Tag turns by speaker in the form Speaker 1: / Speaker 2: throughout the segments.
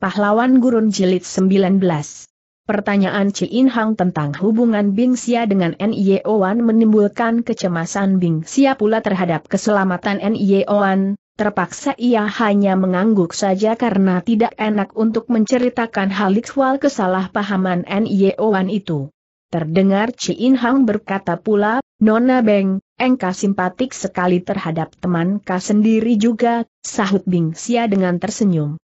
Speaker 1: Pahlawan Gurun Jilid 19 Pertanyaan Ci In Hang tentang hubungan Bing Xia dengan Nie Owan menimbulkan kecemasan Bing Xia pula terhadap keselamatan Nie Owan, terpaksa ia hanya mengangguk saja karena tidak enak untuk menceritakan hal ikhwal kesalahpahaman Nie Owan itu. Terdengar Ci In Hang berkata pula, Nona Beng, engkau simpatik sekali terhadap teman kau sendiri juga, sahut Bing Xia dengan tersenyum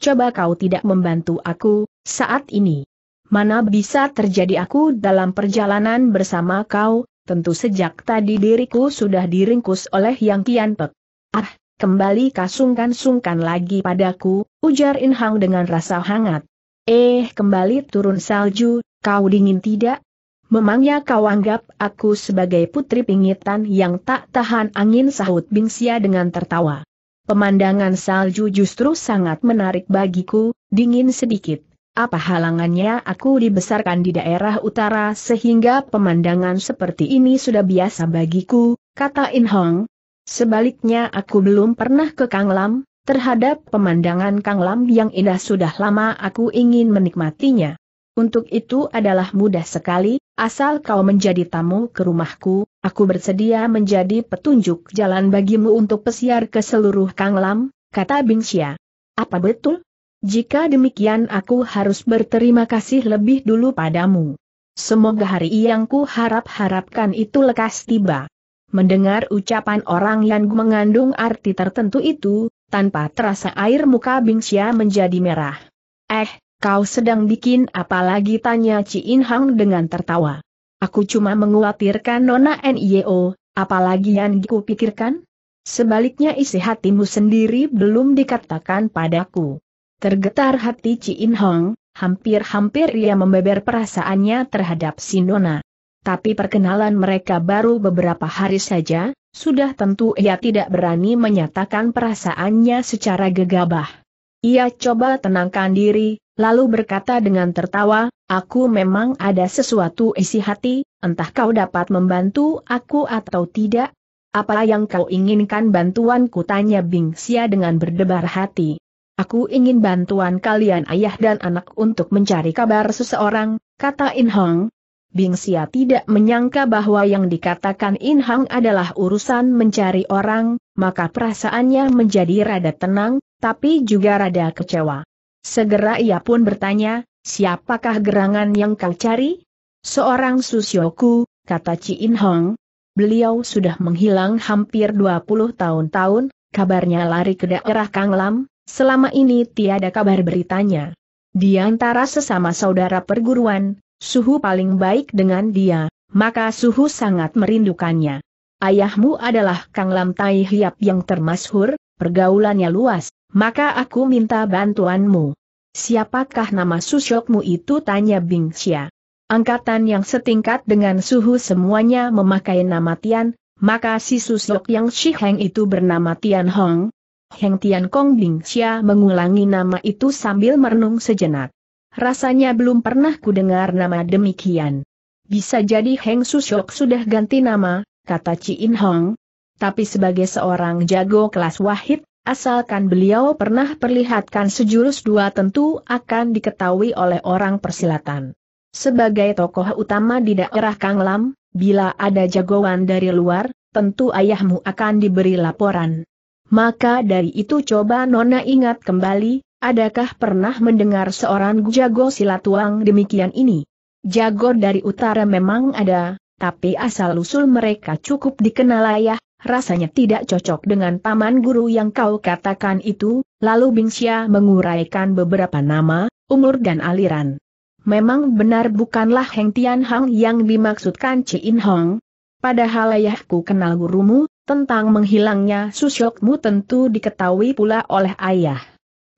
Speaker 1: coba kau tidak membantu aku, saat ini. Mana bisa terjadi aku dalam perjalanan bersama kau, tentu sejak tadi diriku sudah diringkus oleh Yang Kian Pek. Ah, kembali kasungkan-sungkan lagi padaku, ujar Inhang dengan rasa hangat. Eh, kembali turun salju, kau dingin tidak? Memangnya kau anggap aku sebagai putri pingitan yang tak tahan angin sahut Bingsia dengan tertawa. Pemandangan salju justru sangat menarik bagiku, dingin sedikit. Apa halangannya aku dibesarkan di daerah utara sehingga pemandangan seperti ini sudah biasa bagiku, kata In Hong. Sebaliknya aku belum pernah ke Kanglam, terhadap pemandangan Kanglam yang indah sudah lama aku ingin menikmatinya. Untuk itu adalah mudah sekali, asal kau menjadi tamu ke rumahku, Aku bersedia menjadi petunjuk jalan bagimu untuk pesiar ke seluruh Kanglam, kata Bingxia. Apa betul? Jika demikian aku harus berterima kasih lebih dulu padamu. Semoga hari yang ku harap-harapkan itu lekas tiba. Mendengar ucapan orang yang mengandung arti tertentu itu, tanpa terasa air muka Bingxia menjadi merah. Eh, kau sedang bikin apa lagi tanya In Hang dengan tertawa. Aku cuma menguatirkan Nona NIO, apalagi yang kupikirkan? Sebaliknya isi hatimu sendiri belum dikatakan padaku. Tergetar hati In Hong, hampir-hampir ia membeber perasaannya terhadap si Nona. Tapi perkenalan mereka baru beberapa hari saja, sudah tentu ia tidak berani menyatakan perasaannya secara gegabah. Ia coba tenangkan diri, lalu berkata dengan tertawa, aku memang ada sesuatu isi hati, entah kau dapat membantu aku atau tidak. Apa yang kau inginkan bantuanku tanya Bing Xia dengan berdebar hati. Aku ingin bantuan kalian ayah dan anak untuk mencari kabar seseorang, kata In Hong. Bing Xia tidak menyangka bahwa yang dikatakan In Hong adalah urusan mencari orang, maka perasaannya menjadi rada tenang, tapi juga rada kecewa. Segera ia pun bertanya, siapakah gerangan yang kau cari? Seorang susyoku, kata Ci In Hong. Beliau sudah menghilang hampir 20 tahun-tahun, kabarnya lari ke daerah Kang Lam. selama ini tiada kabar beritanya. Di antara sesama saudara perguruan, Suhu paling baik dengan dia, maka Suhu sangat merindukannya. Ayahmu adalah Kang Lam Tai Hiap yang termasyhur, pergaulannya luas, maka aku minta bantuanmu. Siapakah nama susyokmu itu tanya Bing Xia. Angkatan yang setingkat dengan suhu semuanya memakai nama Tian, maka si susyok yang Shiheng itu bernama Tian Hong. Heng Tian Kong Bing Xia mengulangi nama itu sambil merenung sejenak. Rasanya belum pernah ku dengar nama demikian. Bisa jadi Heng Susyok sudah ganti nama, kata Ci In Hong. Tapi sebagai seorang jago kelas wahid, Asalkan beliau pernah perlihatkan sejurus dua tentu akan diketahui oleh orang persilatan. Sebagai tokoh utama di daerah Kanglam, bila ada jagoan dari luar, tentu ayahmu akan diberi laporan. Maka dari itu coba Nona ingat kembali, adakah pernah mendengar seorang jago silatuang demikian ini? Jago dari utara memang ada, tapi asal-usul mereka cukup dikenal ayah, rasanya tidak cocok dengan paman guru yang kau katakan itu, lalu Bingxia menguraikan beberapa nama, umur dan aliran. Memang benar bukanlah Heng Tian Hang yang dimaksudkan In Hong. Padahal ayahku kenal gurumu, tentang menghilangnya susyokmu tentu diketahui pula oleh ayah.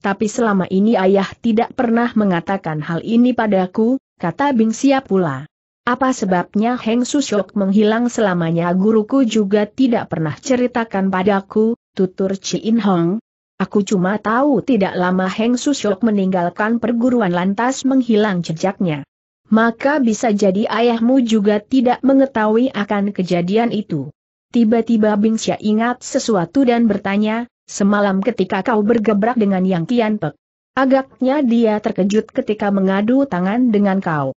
Speaker 1: Tapi selama ini ayah tidak pernah mengatakan hal ini padaku, kata Bingxia pula. Apa sebabnya Heng Susyok menghilang selamanya guruku juga tidak pernah ceritakan padaku, tutur Chi In Hong. Aku cuma tahu tidak lama Heng Susyok meninggalkan perguruan lantas menghilang jejaknya. Maka bisa jadi ayahmu juga tidak mengetahui akan kejadian itu. Tiba-tiba Bing Xia ingat sesuatu dan bertanya, semalam ketika kau bergebrak dengan Yang Kian Pek. Agaknya dia terkejut ketika mengadu tangan dengan kau.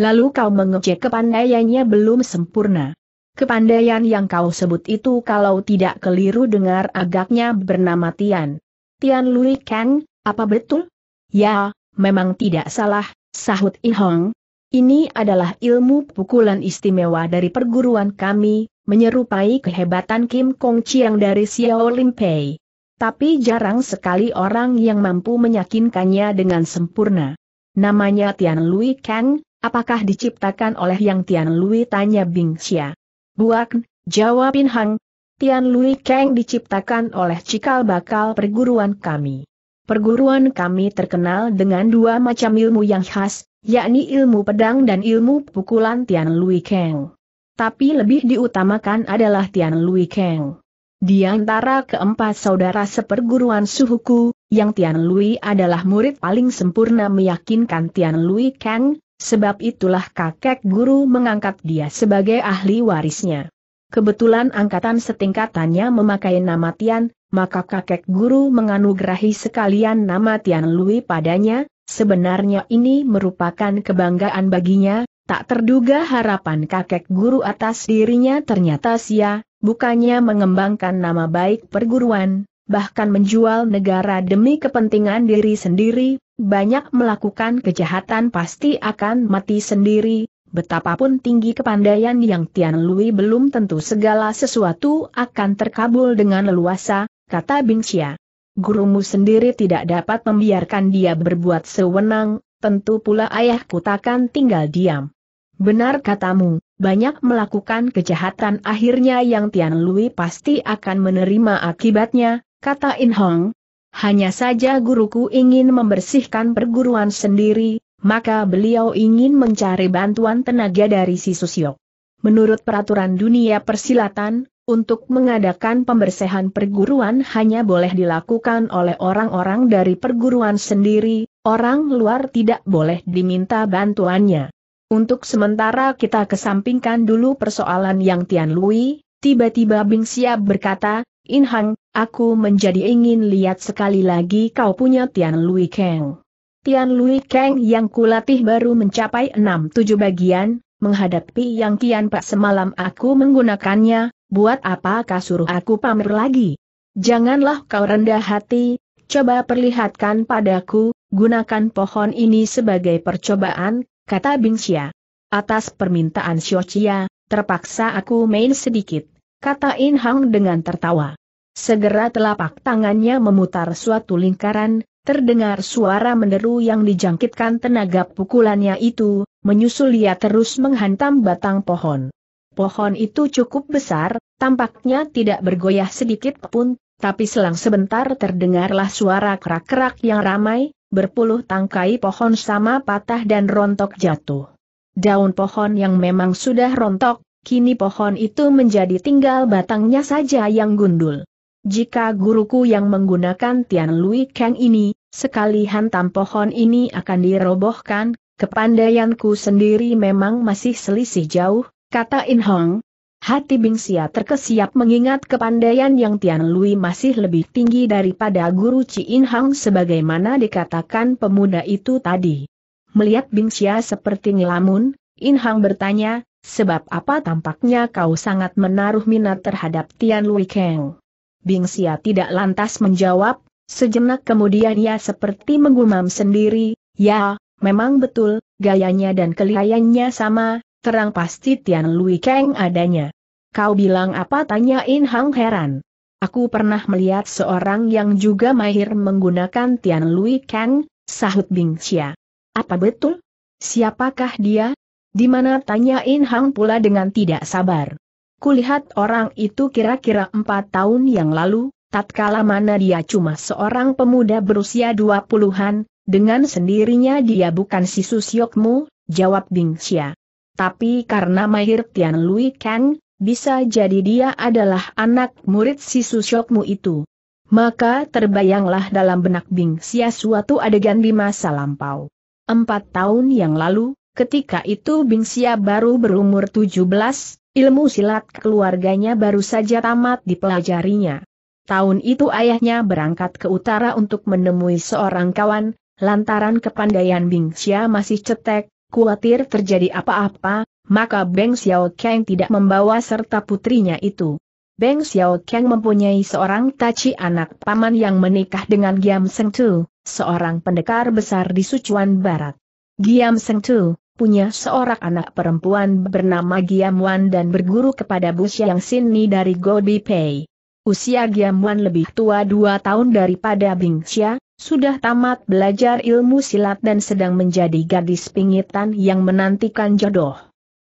Speaker 1: Lalu kau mengecek kepandaiannya belum sempurna. Kepandaian yang kau sebut itu kalau tidak keliru dengar agaknya bernama Tian. Tian Lui Kang, apa betul? Ya, memang tidak salah, sahut Hong. Ini adalah ilmu pukulan istimewa dari perguruan kami, menyerupai kehebatan Kim Kong Chiang dari Xiao Lim Pei. Tapi jarang sekali orang yang mampu meyakinkannya dengan sempurna. Namanya Tian Lui Kang, Apakah diciptakan oleh Yang Tian Lui? Tanya Bing Xia. Buak, jawab Pin Hang. Tian Lui Kang diciptakan oleh cikal bakal perguruan kami. Perguruan kami terkenal dengan dua macam ilmu yang khas, yakni ilmu pedang dan ilmu pukulan Tian Lui Kang. Tapi lebih diutamakan adalah Tian Lui Kang. Di antara keempat saudara seperguruan suhuku, yang Tian Lui adalah murid paling sempurna meyakinkan Tian Lui Kang, Sebab itulah kakek guru mengangkat dia sebagai ahli warisnya. Kebetulan angkatan setingkatannya memakai nama Tian, maka kakek guru menganugerahi sekalian nama Tian Lui padanya, sebenarnya ini merupakan kebanggaan baginya, tak terduga harapan kakek guru atas dirinya ternyata sia, bukannya mengembangkan nama baik perguruan, bahkan menjual negara demi kepentingan diri sendiri, banyak melakukan kejahatan pasti akan mati sendiri, betapapun tinggi kepandaian yang Tian Lui belum tentu segala sesuatu akan terkabul dengan leluasa, kata Bing Xia. Gurumu sendiri tidak dapat membiarkan dia berbuat sewenang, tentu pula ayahku takkan tinggal diam. Benar katamu, banyak melakukan kejahatan akhirnya yang Tian Lui pasti akan menerima akibatnya, kata In Hong, hanya saja guruku ingin membersihkan perguruan sendiri, maka beliau ingin mencari bantuan tenaga dari si Susyok. Menurut peraturan dunia persilatan, untuk mengadakan pembersihan perguruan hanya boleh dilakukan oleh orang-orang dari perguruan sendiri, orang luar tidak boleh diminta bantuannya. Untuk sementara kita kesampingkan dulu persoalan yang Tian Lui, tiba-tiba Bing Siap berkata, Inhang, aku menjadi ingin lihat sekali lagi kau punya Tian Lui Kang. Tian Lui Kang yang kulatih baru mencapai 6-7 bagian, menghadapi yang Kian Pak semalam aku menggunakannya, buat apa kau suruh aku pamer lagi? Janganlah kau rendah hati, coba perlihatkan padaku, gunakan pohon ini sebagai percobaan, kata Bingxia. Atas permintaan Xiao Chia, terpaksa aku main sedikit kata In Hang dengan tertawa. Segera telapak tangannya memutar suatu lingkaran, terdengar suara menderu yang dijangkitkan tenaga pukulannya itu, menyusul ia terus menghantam batang pohon. Pohon itu cukup besar, tampaknya tidak bergoyah sedikit pun, tapi selang sebentar terdengarlah suara kerak-kerak yang ramai, berpuluh tangkai pohon sama patah dan rontok jatuh. Daun pohon yang memang sudah rontok, kini pohon itu menjadi tinggal batangnya saja yang gundul. Jika guruku yang menggunakan Tian Lui Kang ini, sekali hantam pohon ini akan dirobohkan, kepandaianku sendiri memang masih selisih jauh, kata In Hong. Hati Bingsia terkesiap mengingat kepandaian yang Tian Lui masih lebih tinggi daripada guru Ci In Hang sebagaimana dikatakan pemuda itu tadi. Melihat Bingsia seperti ngelamun, In Hang bertanya, Sebab apa tampaknya kau sangat menaruh minat terhadap Tian Lui Kang? Bing Xia tidak lantas menjawab, sejenak kemudian ia seperti menggumam sendiri, ya, memang betul, gayanya dan kelihayannya sama, terang pasti Tian Lui Kang adanya. Kau bilang apa tanyain Hang heran. Aku pernah melihat seorang yang juga mahir menggunakan Tian Lui Kang, sahut Bing Xia. Apa betul? Siapakah dia? Di mana tanya In Hang pula dengan tidak sabar. Kulihat orang itu kira-kira empat tahun yang lalu, tatkala mana dia cuma seorang pemuda berusia dua puluhan, dengan sendirinya dia bukan si Susyokmu, jawab Bingxia. Tapi karena Mahir Tian Lui Kang, bisa jadi dia adalah anak murid si Susyokmu itu. Maka terbayanglah dalam benak Bingxia suatu adegan di masa lampau. Empat tahun yang lalu, Ketika itu Bing Xia baru berumur 17, ilmu silat keluarganya baru saja tamat dipelajarinya. Tahun itu ayahnya berangkat ke utara untuk menemui seorang kawan, lantaran kepandaian Bing Xia masih cetek, khawatir terjadi apa-apa, maka Beng Xiao Kang tidak membawa serta putrinya itu. Beng Xiao Kang mempunyai seorang taci anak paman yang menikah dengan Giam Seng Tu, seorang pendekar besar di Sichuan Barat. Giam Seng Tu, punya seorang anak perempuan bernama Giamwan dan berguru kepada Bu Xiang Sini dari Gobi Pei. Usia Giamwan lebih tua dua tahun daripada Bing Xia, sudah tamat belajar ilmu silat dan sedang menjadi gadis pingitan yang menantikan jodoh.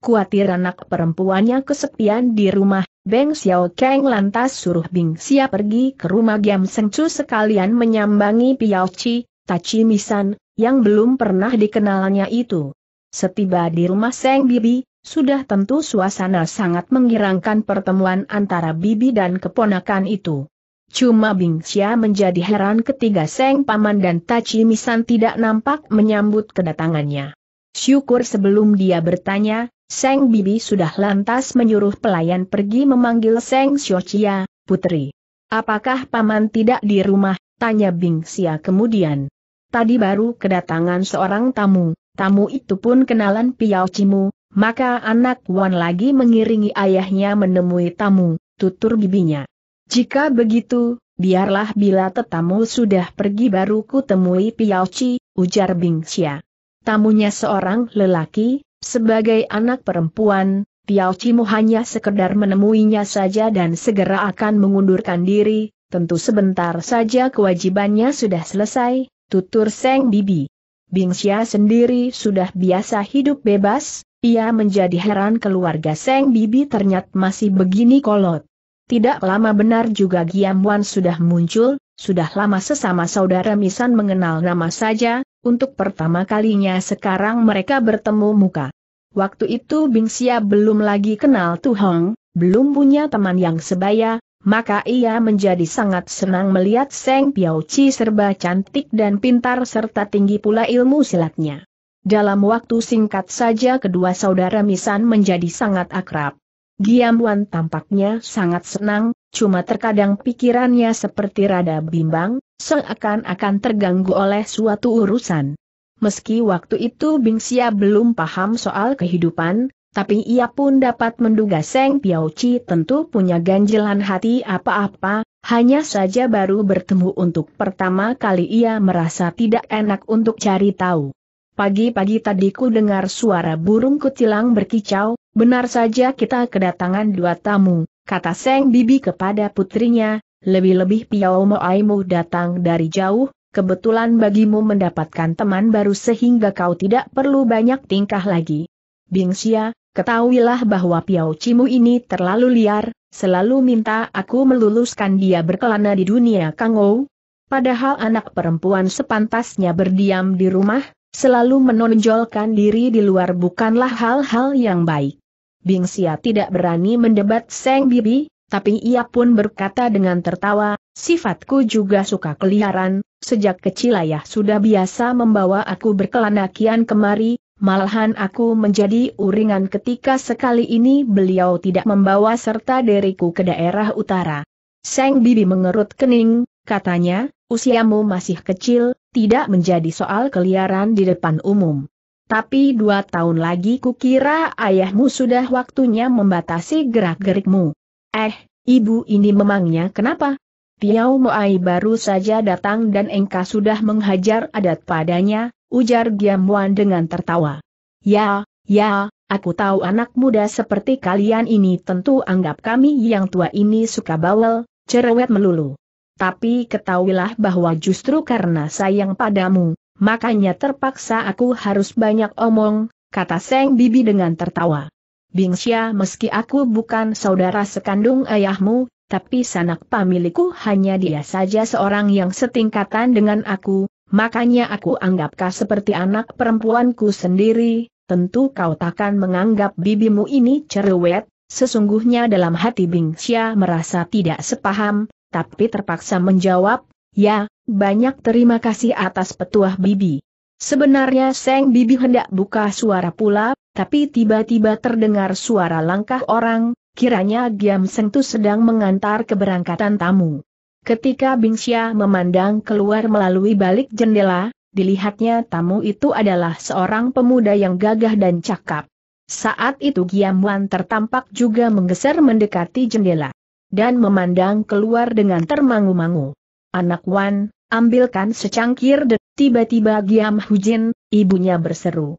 Speaker 1: Kuatir anak perempuannya kesepian di rumah, Beng Xiao Kang lantas suruh Bing Xia pergi ke rumah Giam Seng Chu sekalian menyambangi Piao Chi, Tachi Misan, yang belum pernah dikenalnya itu. Setiba di rumah Seng Bibi, sudah tentu suasana sangat menggirangkan pertemuan antara Bibi dan keponakan itu. Cuma Bing Xia menjadi heran ketiga Seng Paman dan Taci Misan tidak nampak menyambut kedatangannya. Syukur sebelum dia bertanya, Seng Bibi sudah lantas menyuruh pelayan pergi memanggil Seng Xiochia, putri. Apakah Paman tidak di rumah? Tanya Bing Xia kemudian. Tadi baru kedatangan seorang tamu, tamu itu pun kenalan Piao Cimu, maka anak Wan lagi mengiringi ayahnya menemui tamu, tutur bibinya. Jika begitu, biarlah bila tetamu sudah pergi baru ku temui Piao Ci, ujar Bing Xia. Tamunya seorang lelaki, sebagai anak perempuan, Piao Cimu hanya sekedar menemuinya saja dan segera akan mengundurkan diri, tentu sebentar saja kewajibannya sudah selesai, tutur Seng Bibi. Bingxia sendiri sudah biasa hidup bebas, ia menjadi heran keluarga Seng Bibi ternyata masih begini kolot. Tidak lama benar juga Giam Giamwan sudah muncul, sudah lama sesama saudara Misan mengenal nama saja, untuk pertama kalinya sekarang mereka bertemu muka. Waktu itu Bingxia belum lagi kenal Tu Hong, belum punya teman yang sebaya, maka ia menjadi sangat senang melihat Seng Piao Chi serba cantik dan pintar serta tinggi pula ilmu silatnya. Dalam waktu singkat saja kedua saudara Misan menjadi sangat akrab. Giam Wan tampaknya sangat senang, cuma terkadang pikirannya seperti rada bimbang, seakan-akan terganggu oleh suatu urusan. Meski waktu itu Bingsia belum paham soal kehidupan, tapi ia pun dapat menduga Seng Piauci tentu punya ganjelan hati apa-apa, hanya saja baru bertemu untuk pertama kali ia merasa tidak enak untuk cari tahu. Pagi-pagi tadi ku dengar suara burung kutilang berkicau, benar saja kita kedatangan dua tamu, kata Seng Bibi kepada putrinya, lebih-lebih Piau Moaimu datang dari jauh, kebetulan bagimu mendapatkan teman baru sehingga kau tidak perlu banyak tingkah lagi. Bingsia, Ketahuilah bahwa Piao Cimu ini terlalu liar, selalu minta aku meluluskan dia berkelana di dunia Kang Ou. Padahal anak perempuan sepantasnya berdiam di rumah, selalu menonjolkan diri di luar bukanlah hal-hal yang baik. Bing Xia tidak berani mendebat Seng Bibi, tapi ia pun berkata dengan tertawa, sifatku juga suka keliaran, sejak kecil ayah sudah biasa membawa aku berkelana kian kemari, Malahan aku menjadi uringan ketika sekali ini beliau tidak membawa serta diriku ke daerah utara. Seng Bibi mengerut kening, katanya, usiamu masih kecil, tidak menjadi soal keliaran di depan umum. Tapi dua tahun lagi kukira ayahmu sudah waktunya membatasi gerak-gerikmu. Eh, ibu ini memangnya kenapa? Piau Moai baru saja datang dan engkau sudah menghajar adat padanya, ujar Giam Wan dengan tertawa. Ya, ya, aku tahu anak muda seperti kalian ini tentu anggap kami yang tua ini suka bawel, cerewet melulu. Tapi ketahuilah bahwa justru karena sayang padamu, makanya terpaksa aku harus banyak omong, kata Seng Bibi dengan tertawa. Bingxia meski aku bukan saudara sekandung ayahmu, tapi sanak pamiliku hanya dia saja seorang yang setingkatan dengan aku, Makanya aku anggapkah seperti anak perempuanku sendiri, tentu kau takkan menganggap bibimu ini cerewet, sesungguhnya dalam hati Bingxia merasa tidak sepaham, tapi terpaksa menjawab, ya, banyak terima kasih atas petuah bibi. Sebenarnya Seng Bibi hendak buka suara pula, tapi tiba-tiba terdengar suara langkah orang, kiranya Giam Seng Tu sedang mengantar keberangkatan tamu. Ketika Bing Bingxia memandang keluar melalui balik jendela, dilihatnya tamu itu adalah seorang pemuda yang gagah dan cakap. Saat itu Wan tertampak juga menggeser mendekati jendela. Dan memandang keluar dengan termangu-mangu. Anak Wan, ambilkan secangkir dan tiba-tiba Giam Hujin, ibunya berseru.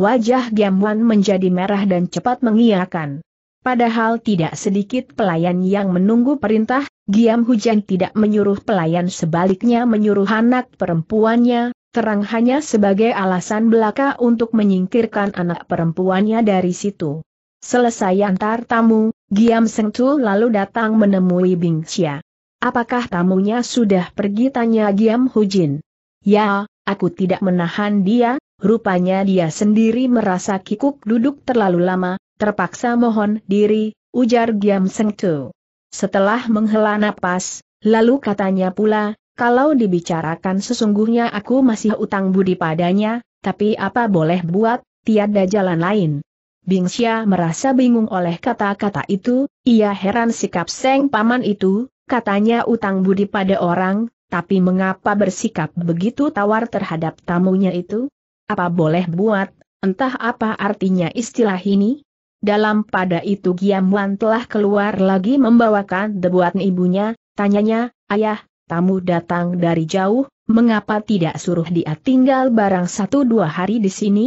Speaker 1: Wajah Wan menjadi merah dan cepat mengiakan. Padahal tidak sedikit pelayan yang menunggu perintah, Giam Hujan tidak menyuruh pelayan sebaliknya menyuruh anak perempuannya, terang hanya sebagai alasan belaka untuk menyingkirkan anak perempuannya dari situ. Selesai antar tamu, Giam Sengcu lalu datang menemui Bing Xia. Apakah tamunya sudah pergi tanya Giam Hujin? Ya, aku tidak menahan dia, rupanya dia sendiri merasa kikuk duduk terlalu lama, terpaksa mohon diri, ujar Giam Seng Tu. Setelah menghela napas, lalu katanya pula, kalau dibicarakan sesungguhnya aku masih utang budi padanya, tapi apa boleh buat, tiada jalan lain. Bingxia merasa bingung oleh kata-kata itu, ia heran sikap Seng Paman itu, katanya utang budi pada orang, tapi mengapa bersikap begitu tawar terhadap tamunya itu? Apa boleh buat, entah apa artinya istilah ini? Dalam pada itu Giam Wan telah keluar lagi membawakan debuatan ibunya, tanyanya, ayah, tamu datang dari jauh, mengapa tidak suruh dia tinggal barang satu dua hari di sini?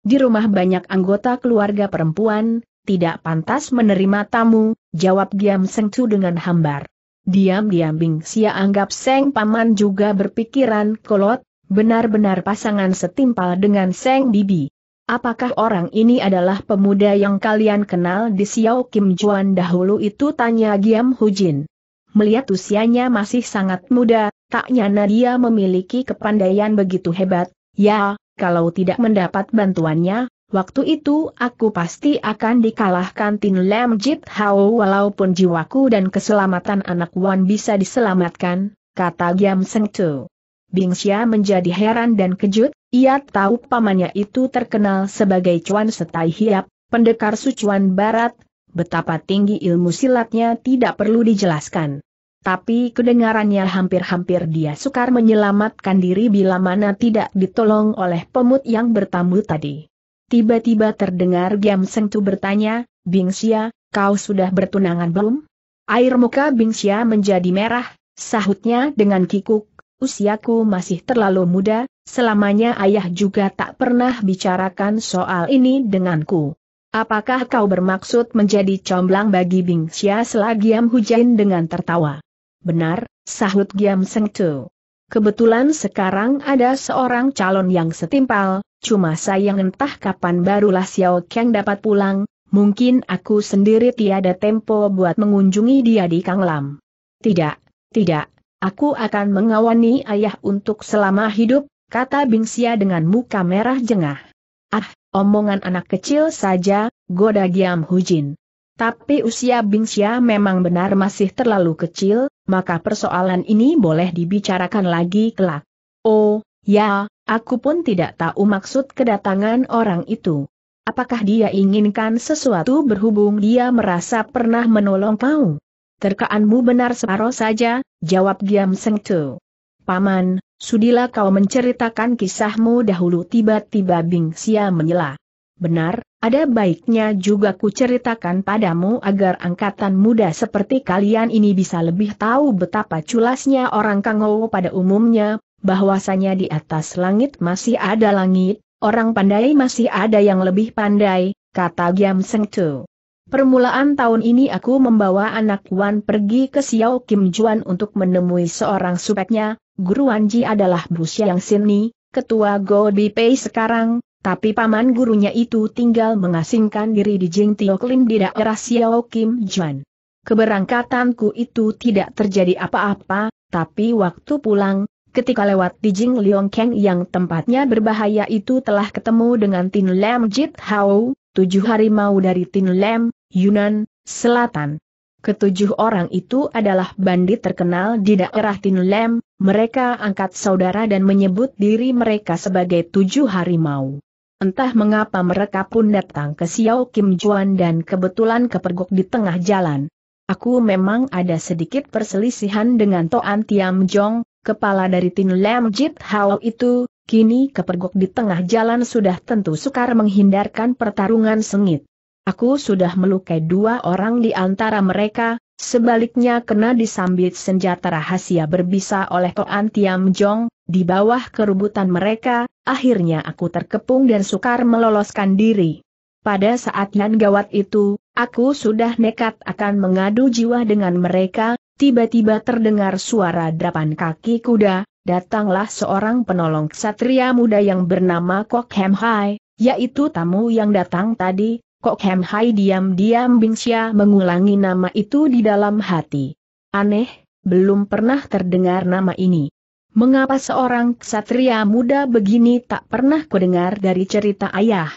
Speaker 1: Di rumah banyak anggota keluarga perempuan, tidak pantas menerima tamu, jawab Giam Seng Chu dengan hambar. Diam-diam Bing Sia anggap Seng Paman juga berpikiran kolot, benar-benar pasangan setimpal dengan Seng Bibi. Apakah orang ini adalah pemuda yang kalian kenal di Xiao Kim Juan dahulu itu tanya Giam Hujin. Melihat usianya masih sangat muda, tak nyana dia memiliki kepandaian begitu hebat, ya, kalau tidak mendapat bantuannya, waktu itu aku pasti akan dikalahkan Tin Lam Jit Hao walaupun jiwaku dan keselamatan anak Wan bisa diselamatkan, kata Giam Seng Tu. Xia menjadi heran dan kejut, ia tahu pamannya itu terkenal sebagai cuan Setai Hiap, pendekar sucuan barat, betapa tinggi ilmu silatnya tidak perlu dijelaskan. Tapi kedengarannya hampir-hampir dia sukar menyelamatkan diri bila mana tidak ditolong oleh pemut yang bertamu tadi. Tiba-tiba terdengar Giam Seng Tu bertanya, Bingsia, kau sudah bertunangan belum? Air muka Bingsia menjadi merah, sahutnya dengan kikuk, usiaku masih terlalu muda, Selamanya ayah juga tak pernah bicarakan soal ini denganku. Apakah kau bermaksud menjadi comblang bagi Bing Bingxia Selagiam Hujain dengan tertawa? Benar, sahut Giam Tu. Kebetulan sekarang ada seorang calon yang setimpal, cuma sayang entah kapan barulah Xiao Kang dapat pulang, mungkin aku sendiri tiada tempo buat mengunjungi dia di Kang Lam. Tidak, tidak, aku akan mengawani ayah untuk selama hidup, kata Bingsia dengan muka merah jengah. Ah, omongan anak kecil saja, goda Giam Hujin. Tapi usia Bingsia memang benar masih terlalu kecil, maka persoalan ini boleh dibicarakan lagi kelak. Oh, ya, aku pun tidak tahu maksud kedatangan orang itu. Apakah dia inginkan sesuatu berhubung dia merasa pernah menolong kau? Terkaanmu benar separoh saja, jawab Giam Sengtu. Paman, Sudilah kau menceritakan kisahmu dahulu tiba-tiba Bing Sia menyela. Benar, ada baiknya juga ku ceritakan padamu agar angkatan muda seperti kalian ini bisa lebih tahu betapa culasnya orang Kangowo pada umumnya, bahwasanya di atas langit masih ada langit, orang pandai masih ada yang lebih pandai, kata Giam Seng Tu. Permulaan tahun ini aku membawa anak Wan pergi ke Xiao Kim Juan untuk menemui seorang supeknya, Guru Anji adalah Bruce yang sini, ketua Gobi Pei sekarang, tapi paman gurunya itu tinggal mengasingkan diri di Jing Klin di daerah Xiao Kim Juan. Keberangkatanku itu tidak terjadi apa-apa, tapi waktu pulang, ketika lewat di Jing Liong Keng yang tempatnya berbahaya itu telah ketemu dengan Tin Lam Jit Hao, tujuh harimau dari Tin Lam, Yunan, Selatan. Ketujuh orang itu adalah bandit terkenal di daerah Tinlem, mereka angkat saudara dan menyebut diri mereka sebagai tujuh harimau. Entah mengapa mereka pun datang ke Xiao Kim Juan dan kebetulan kepergok di tengah jalan. Aku memang ada sedikit perselisihan dengan Toan Tiam Jong, kepala dari Tin Lam Jit Hao itu, kini kepergok di tengah jalan sudah tentu sukar menghindarkan pertarungan sengit. Aku sudah melukai dua orang di antara mereka, sebaliknya kena disambit senjata rahasia berbisa oleh Toan Tiam Jong, di bawah kerubutan mereka, akhirnya aku terkepung dan sukar meloloskan diri. Pada saat yang gawat itu, aku sudah nekat akan mengadu jiwa dengan mereka, tiba-tiba terdengar suara drapan kaki kuda, datanglah seorang penolong ksatria muda yang bernama Kok Hem Hai, yaitu tamu yang datang tadi, Kok Hem Hai diam-diam Bingsya mengulangi nama itu di dalam hati. Aneh, belum pernah terdengar nama ini. Mengapa seorang ksatria muda begini tak pernah kudengar dari cerita ayah?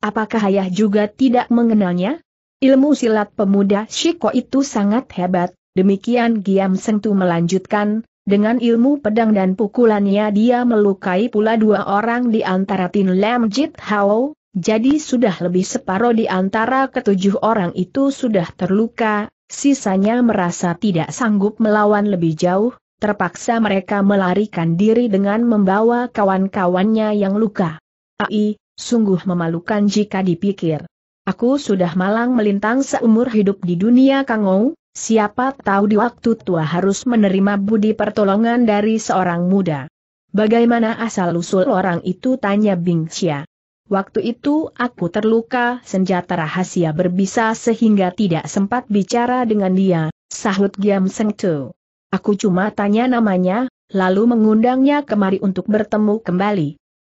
Speaker 1: Apakah ayah juga tidak mengenalnya? Ilmu silat pemuda Shiko itu sangat hebat, demikian Giam Sengtu melanjutkan, dengan ilmu pedang dan pukulannya dia melukai pula dua orang di antara Tin Lam Jit Hao, jadi sudah lebih separuh di antara ketujuh orang itu sudah terluka, sisanya merasa tidak sanggup melawan lebih jauh, terpaksa mereka melarikan diri dengan membawa kawan-kawannya yang luka. Ai, sungguh memalukan jika dipikir. Aku sudah malang melintang seumur hidup di dunia Kangou, siapa tahu di waktu tua harus menerima budi pertolongan dari seorang muda. Bagaimana asal-usul orang itu tanya Bing Bingxia. Waktu itu aku terluka senjata rahasia berbisa sehingga tidak sempat bicara dengan dia, sahut Giam Seng Tu. Aku cuma tanya namanya, lalu mengundangnya kemari untuk bertemu kembali.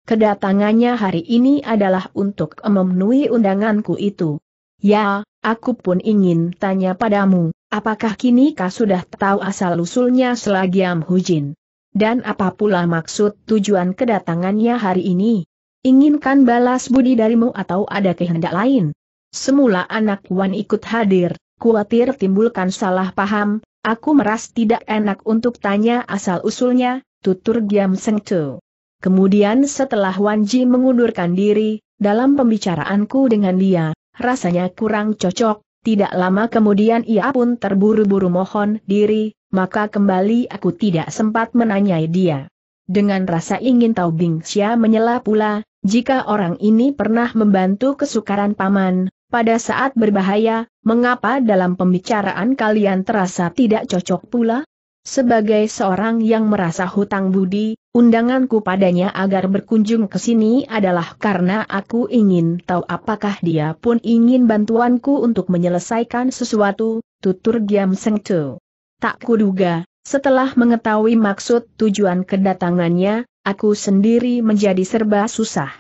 Speaker 1: Kedatangannya hari ini adalah untuk memenuhi undanganku itu. Ya, aku pun ingin tanya padamu, apakah kini kau sudah tahu asal-usulnya selagi Amhujin. Dan apa pula maksud tujuan kedatangannya hari ini? Inginkan balas budi darimu atau ada kehendak lain? Semula anak Wan ikut hadir, kuatir timbulkan salah paham, aku meras tidak enak untuk tanya asal-usulnya, tutur Giam Seng Chu. Kemudian setelah Wan Ji mengundurkan diri, dalam pembicaraanku dengan dia, rasanya kurang cocok, tidak lama kemudian ia pun terburu-buru mohon diri, maka kembali aku tidak sempat menanyai dia. Dengan rasa ingin tahu Bing Xia menyela pula, jika orang ini pernah membantu kesukaran paman, pada saat berbahaya, mengapa dalam pembicaraan kalian terasa tidak cocok pula? Sebagai seorang yang merasa hutang budi, undanganku padanya agar berkunjung ke sini adalah karena aku ingin tahu apakah dia pun ingin bantuanku untuk menyelesaikan sesuatu, tutur Giam Seng Tu. Tak kuduga, setelah mengetahui maksud tujuan kedatangannya, aku sendiri menjadi serba susah.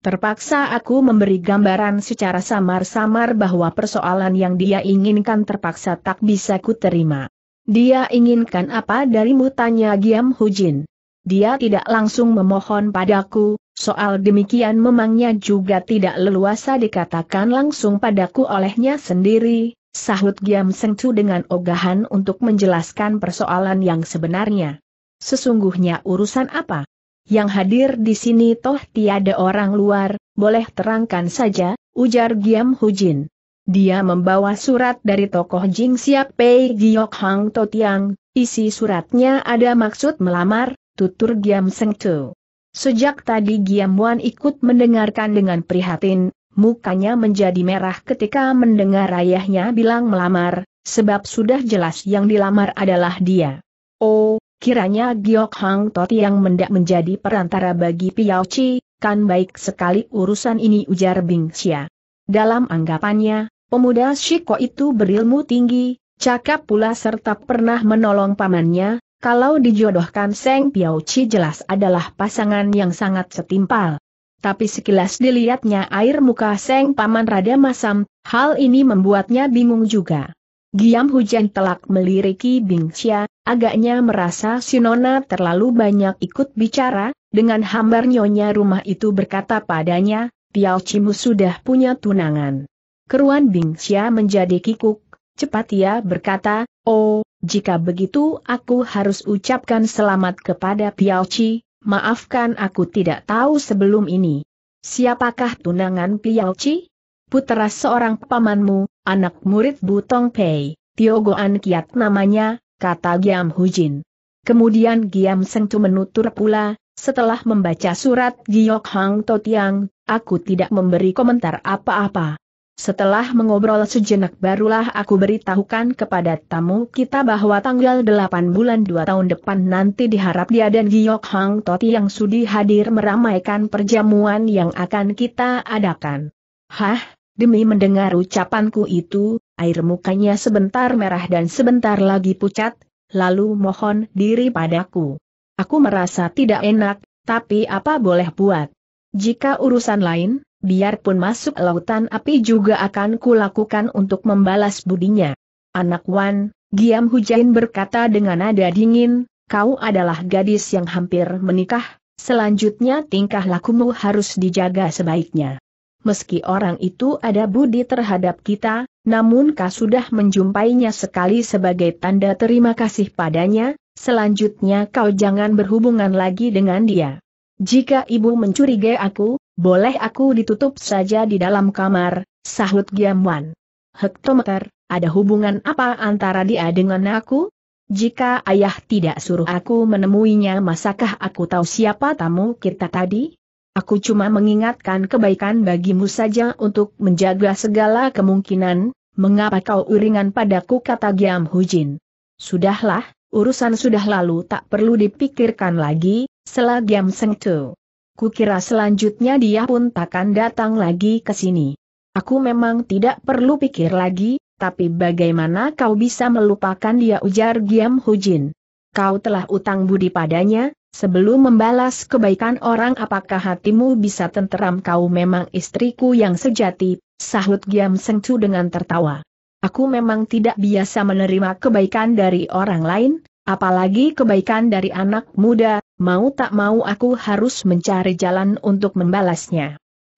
Speaker 1: Terpaksa aku memberi gambaran secara samar-samar bahwa persoalan yang dia inginkan terpaksa tak bisa kuterima. Dia inginkan apa dari tanya Giam Hujin. Dia tidak langsung memohon padaku, soal demikian memangnya juga tidak leluasa dikatakan langsung padaku olehnya sendiri, sahut Giam Sengcu dengan ogahan untuk menjelaskan persoalan yang sebenarnya. Sesungguhnya urusan apa? Yang hadir di sini toh tiada orang luar, boleh terangkan saja, ujar Giam Hujin. Dia membawa surat dari tokoh Jing Siap Pei Giok Hang Totiang, isi suratnya ada maksud melamar, tutur Giam Seng Tu. Sejak tadi Giam Wan ikut mendengarkan dengan prihatin, mukanya menjadi merah ketika mendengar ayahnya bilang melamar, sebab sudah jelas yang dilamar adalah dia. Oh, Kiranya Giok Hang Toti yang mendak menjadi perantara bagi Piao Chi, kan baik sekali urusan ini ujar Bing Xia. Dalam anggapannya, pemuda Shiko itu berilmu tinggi, cakap pula serta pernah menolong pamannya, kalau dijodohkan Seng Piao Chi jelas adalah pasangan yang sangat setimpal. Tapi sekilas dilihatnya air muka Seng Paman rada masam, hal ini membuatnya bingung juga. Giam hujan telak meliriki Bingxia, agaknya merasa Sinona terlalu banyak ikut bicara, dengan hambar nyonya rumah itu berkata padanya, Piao Cimu sudah punya tunangan. Keruan Bingxia menjadi kikuk, cepat ia berkata, Oh, jika begitu aku harus ucapkan selamat kepada Piao Chi, maafkan aku tidak tahu sebelum ini. Siapakah tunangan Piao Chi? putera seorang pamanmu, anak murid Butong Pei, Tiogoan Kiat namanya, kata Giam Hujin. Kemudian Giam Sengcu menutur pula, setelah membaca surat Giok Hang Totiang, aku tidak memberi komentar apa-apa. Setelah mengobrol sejenak barulah aku beritahukan kepada tamu kita bahwa tanggal 8 bulan 2 tahun depan nanti diharap dia dan Giok Hang Toti yang sudi hadir meramaikan perjamuan yang akan kita adakan. Hah, Demi mendengar ucapanku itu, air mukanya sebentar merah dan sebentar lagi pucat, lalu mohon diri padaku. Aku merasa tidak enak, tapi apa boleh buat? Jika urusan lain, biarpun masuk lautan api juga akan kulakukan untuk membalas budinya. Anak Wan, Giam Hujain berkata dengan nada dingin, kau adalah gadis yang hampir menikah, selanjutnya tingkah lakumu harus dijaga sebaiknya meski orang itu ada budi terhadap kita, namun kau sudah menjumpainya sekali sebagai tanda terima kasih padanya, selanjutnya kau jangan berhubungan lagi dengan dia. Jika ibu mencurigai aku, boleh aku ditutup saja di dalam kamar, sahut Giamwan. Hektometer, ada hubungan apa antara dia dengan aku? Jika ayah tidak suruh aku menemuinya masakah aku tahu siapa tamu kita tadi? Aku cuma mengingatkan kebaikan bagimu saja untuk menjaga segala kemungkinan, mengapa kau uringan padaku kata Giam Hujin. Sudahlah, urusan sudah lalu tak perlu dipikirkan lagi, sela Giam Tu. Kukira selanjutnya dia pun takkan datang lagi ke sini. Aku memang tidak perlu pikir lagi, tapi bagaimana kau bisa melupakan dia ujar Giam Hujin. Kau telah utang budi padanya, Sebelum membalas kebaikan orang apakah hatimu bisa tenteram kau memang istriku yang sejati, sahut Giam Sengcu dengan tertawa. Aku memang tidak biasa menerima kebaikan dari orang lain, apalagi kebaikan dari anak muda, mau tak mau aku harus mencari jalan untuk membalasnya.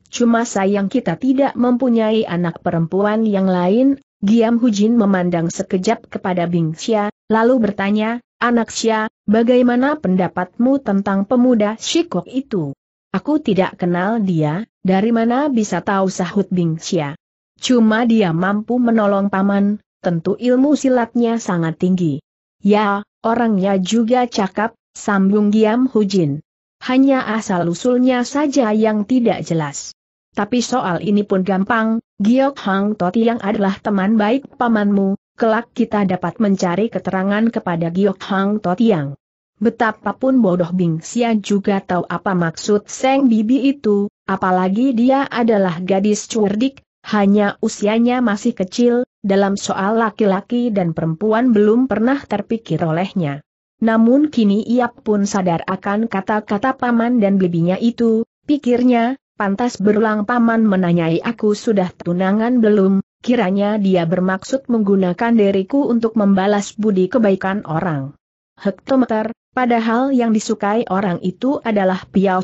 Speaker 1: Cuma sayang kita tidak mempunyai anak perempuan yang lain, Giam Hujin memandang sekejap kepada Bingxia, lalu bertanya, Anak Xia, bagaimana pendapatmu tentang pemuda Shikok itu? Aku tidak kenal dia, dari mana bisa tahu sahut Bing Xia? Cuma dia mampu menolong paman, tentu ilmu silatnya sangat tinggi. Ya, orangnya juga cakap, sambung diam Hujin. Hanya asal-usulnya saja yang tidak jelas. Tapi soal ini pun gampang, Giok Hang Toti yang adalah teman baik pamanmu, kelak kita dapat mencari keterangan kepada Giok Hang Totiang. Betapapun bodoh Bing Xia juga tahu apa maksud Seng Bibi itu, apalagi dia adalah gadis cuerdik, hanya usianya masih kecil, dalam soal laki-laki dan perempuan belum pernah terpikir olehnya. Namun kini ia pun sadar akan kata-kata paman dan bibinya itu, pikirnya, pantas berulang paman menanyai aku sudah tunangan belum, Kiranya dia bermaksud menggunakan diriku untuk membalas budi kebaikan orang. Hektometer, padahal yang disukai orang itu adalah Piao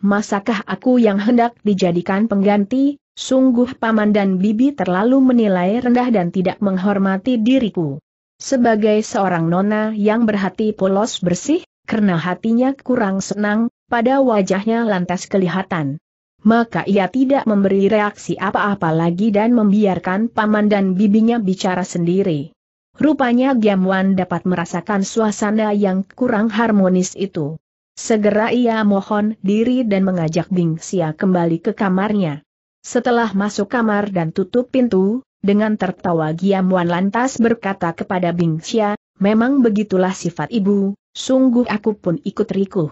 Speaker 1: masakah aku yang hendak dijadikan pengganti? Sungguh paman dan bibi terlalu menilai rendah dan tidak menghormati diriku. Sebagai seorang nona yang berhati polos bersih, karena hatinya kurang senang, pada wajahnya lantas kelihatan maka ia tidak memberi reaksi apa-apa lagi dan membiarkan paman dan bibinya bicara sendiri. Rupanya Giamwan dapat merasakan suasana yang kurang harmonis itu. Segera ia mohon diri dan mengajak Bing Xia kembali ke kamarnya. Setelah masuk kamar dan tutup pintu, dengan tertawa Giamwan lantas berkata kepada Bing Xia, memang begitulah sifat ibu, sungguh aku pun ikut rikuh.